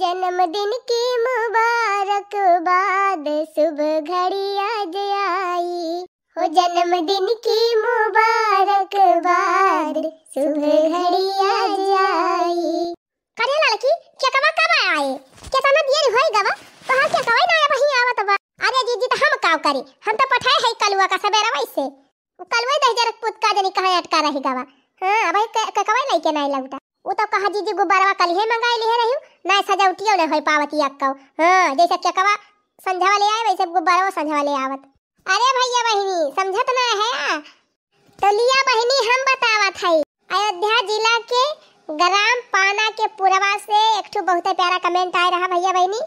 जन्मदिन की मुबारकबाद सुबह घड़ी आज आई हो जन्मदिन की मुबारकबाद सुबह घड़ी आज आई करे लड़की क्या कवा कब आए क्या तना दिए होई गवा कहां क्या कवा ना वही आवत बा अरे जीजी तो हम काव करे हम तो पठाए है कलुआ का सबेरा वैसे कलुआ दह जरक पुत का जनी कहां अटका रही गवा हां अबे कवा नहीं के नहीं लगता वो तो कहा जीजी गुब्बारा कल ही मंगाई ले रही हूं ना उठियो ना होई पावत यक कहो हां जैसे चकवा संझावा वाले आए वैसे गुब्बारा वो संझावा वाले आवत अरे भैया बहिनी समझत तो ना है आ तो लिया बहिनी हम बतावत है अयोध्या जिला के ग्राम पाना के पुरवा से एक ठो बहुत प्यारा कमेंट आए रहा भैया बहिनी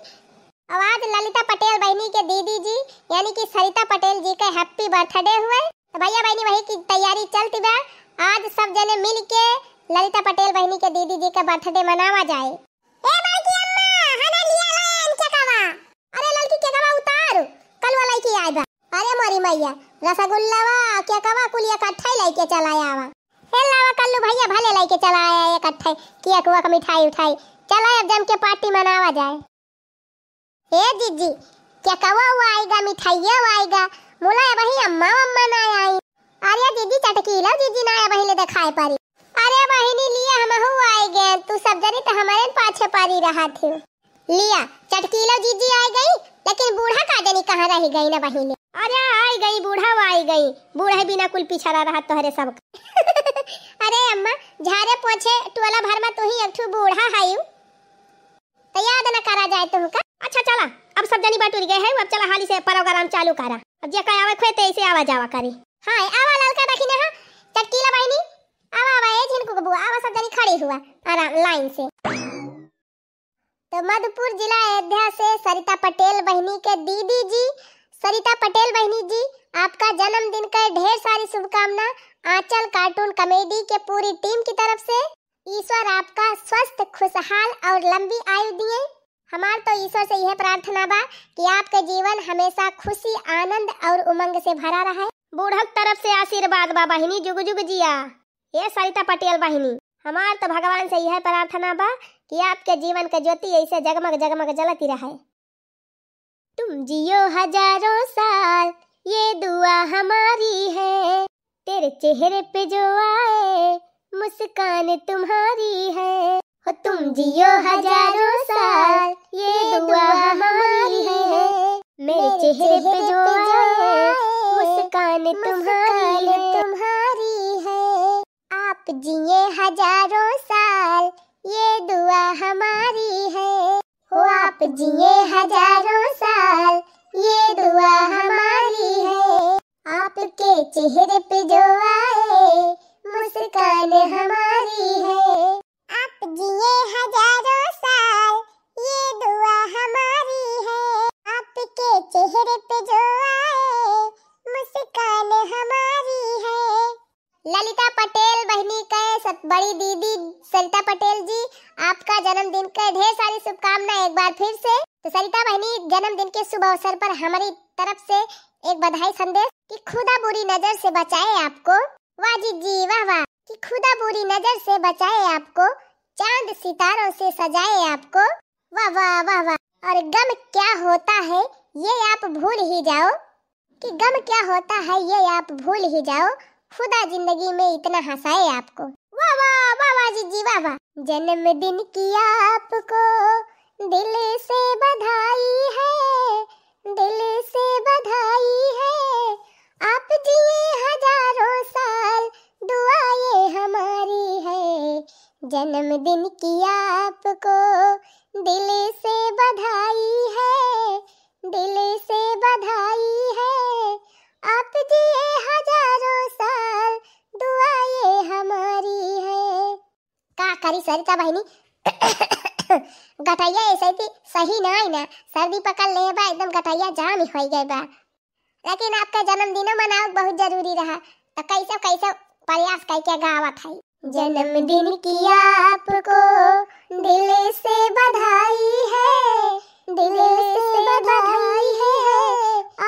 आवाज ललिता पटेल बहनी के दीदी जी यानी कि सरिता पटेल जी के हैप्पी बर्थडे हुए तो भैया बहनी वही की तैयारी चलती बा आज सब जने मिल के ललिता पटेल बहनी के दीदी जी का बर्थडे मनावा जाए आए अरे मोरी मैया रसगुल्लावा क्या कवा कुलिया इकट्ठा लेके चला आवा हे लावा कल्लू भैया भले लेके चला आया इकट्ठा किया कुआ का मिठाई उठाई चला अब जम के पार्टी मनावा जाए हे जीजी क्या कवा वो आएगा मिठाइया आएगा मुला मोला बही अम्मा अम्मा ना आई अरे दीदी चटकी चटकीला दीदी ना वही ले दिखाए पारी अरे बहिनी लिया हम हो आए गए तू सब जरी तो हमारे पाछे पारी रहा थे लिया चटकी चटकीला जीजी आ गई कहा रह गई ना बहिनी अरे आई गई बूढ़ा वो आई गई बूढ़े बिना कुल पिछड़ा रहा तोहरे सब अरे अम्मा झारे पोछे टोला भर में तू ही एक बूढ़ा हायू तो याद ना करा जाए तो का अच्छा चला अब सब जनी बटुर गए हैं अब चला हाली से प्रोग्राम चालू करा अब जे का आवे खोते ऐसे आवा जावा करी हां आवा ललका देखी हां चटकीला बहिनी आवा आवा ए झिनकू को बुआ आवा सब जनी खड़ी हुआ आराम लाइन से तो मधुपुर जिला अयोध्या से सरिता पटेल बहनी के दीदी जी सरिता पटेल बहनी जी आपका जन्मदिन का ढेर सारी शुभकामना आंचल कार्टून कॉमेडी के पूरी टीम की तरफ से ईश्वर आपका स्वस्थ खुशहाल और लंबी आयु दिए हमार तो ईश्वर से यह प्रार्थना बा कि आपके जीवन हमेशा खुशी आनंद और उमंग से भरा रहे बूढ़क तरफ से आशीर्वाद बा बहिनी जुग जुग जिया ये सरिता पटेल बहिनी हमार तो भगवान से यह प्रार्थना बा कि आपके जीवन का ज्योति ऐसे जगमग जगमग जलती रहा है तुम जियो हजारों साल ये दुआ हमारी है तेरे चेहरे पे जो आए मुस्कान तुम्हारी है हो तुम जियो हजारों साल ये दुआ हमारी है मेरे चेहरे पे जो आए मुस्कान तुम्हारी है तुम्हारी है आप जिए हजारों साल ये दुआ हमारी है हो आप जिए हजारों साल ये दुआ हमारी है आपके चेहरे पे जो आए मुस्कान हमारी है आप जिए हजारों साल ये दुआ हमारी है आपके चेहरे पे जो आए मुस्कान हमारी है ललिता पटेल बड़ी दीदी सरिता पटेल जी आपका जन्मदिन का ढेर सारी शुभकामनाएं एक बार फिर से तो सरिता बहनी जन्मदिन के शुभ अवसर पर हमारी तरफ से एक बधाई संदेश कि खुदा बुरी नजर से बचाए आपको जी जी वाह वाह कि खुदा बुरी नजर से बचाए आपको चांद सितारों से सजाए आपको वाह वाह वाह वाह और गम क्या होता है ये आप भूल ही जाओ कि गम क्या होता है ये आप भूल ही जाओ खुदा जिंदगी में इतना हंसाए आपको वाह जी बाबा जन्मदिन की आपको दिल से बधाई है दिल से बधाई है आप जिए हजारों साल दुआ ये हमारी है जन्मदिन की आप सरिता बहनी गठैया ऐसे थी सही ना आई ना सर्दी पकड़ ले बा एकदम गठैया जाम ही हो गई बा लेकिन आपका जन्मदिन मनाओ बहुत जरूरी रहा तो कैसे कैसे प्रयास करके गावत है जन्मदिन की आपको दिल से बधाई है दिल से बधाई है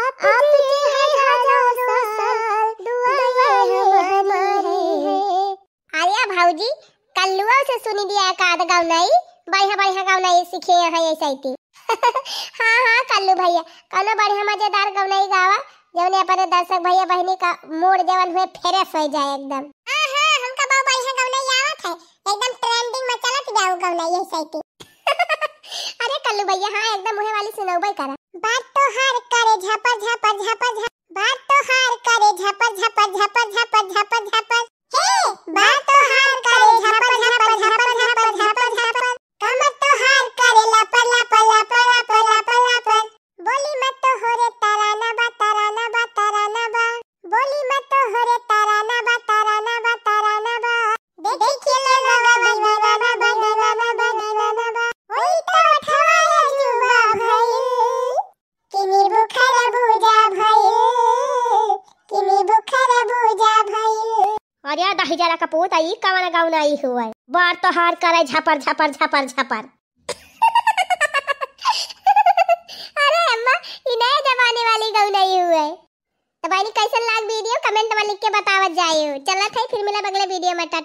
आप आपके है हजारों साल दुआएं हमारी है आर्या भाऊजी लल्लुआ से सुनी दिया एकाद गाउनाई बढ़िया बढ़िया गाउनाई सीखे है ऐसा ही हाँ हाँ कल्लू भैया कौनो बढ़िया मजेदार गवनई गावा जौने अपने दर्शक भैया बहनी का मूड जवन हुए फ्रेश हो जाए एकदम हाँ हाँ हमका बहुत बढ़िया गवनई आवत है एकदम ट्रेंडिंग में चलत जाऊ गवनई ऐसे ही अरे कल्लू भैया हाँ एकदम मुहे वाली सुनौबई करा बात तो हर करे झपर झपर झपर झपर बात तो हर करे झपर झपर झपर झपर झपर झपर बात तो हर करे अरे दही जरा का पूत आई कवन गाउन आई हुआ बार तो हार करे झपर झपर झपर झपर अरे अम्मा ये नए जमाने वाली गाउन आई हुआ तो भाई कैसन लाग वीडियो कमेंट में लिख के बतावत जाइयो चलत है फिर मिला अगले वीडियो में